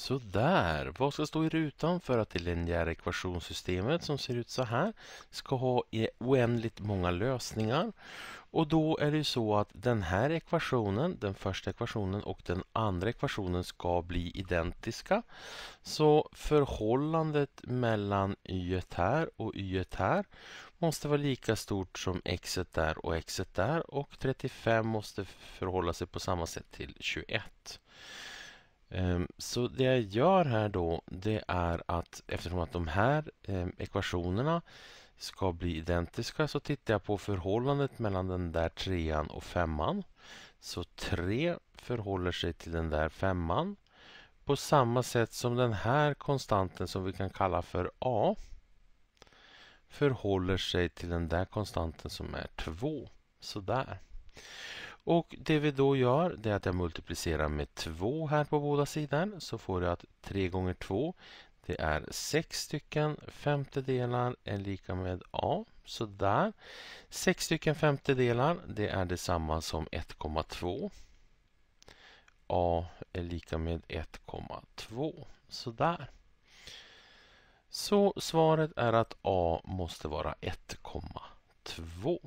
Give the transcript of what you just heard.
Sådär, vad ska stå i rutan för att det linjära ekvationssystemet som ser ut så här ska ha oändligt många lösningar? Och då är det ju så att den här ekvationen, den första ekvationen och den andra ekvationen ska bli identiska. Så förhållandet mellan y här och y här måste vara lika stort som x där och x där och 35 måste förhålla sig på samma sätt till 21. Ehm, så det jag gör här då det är att eftersom att de här ehm, ekvationerna ska bli identiska så tittar jag på förhållandet mellan den där trean och femman. Så 3 förhåller sig till den där femman på samma sätt som den här konstanten som vi kan kalla för a förhåller sig till den där konstanten som är 2. Sådär. Och det vi då gör det är att jag multiplicerar med 2 här på båda sidor så får jag att 3 gånger 2 det är 6 stycken femtedelar är lika med A. Så där. 6 stycken femtedelar det är detsamma som 1,2. A är lika med 1,2. Så där. Så svaret är att A måste vara 1,2.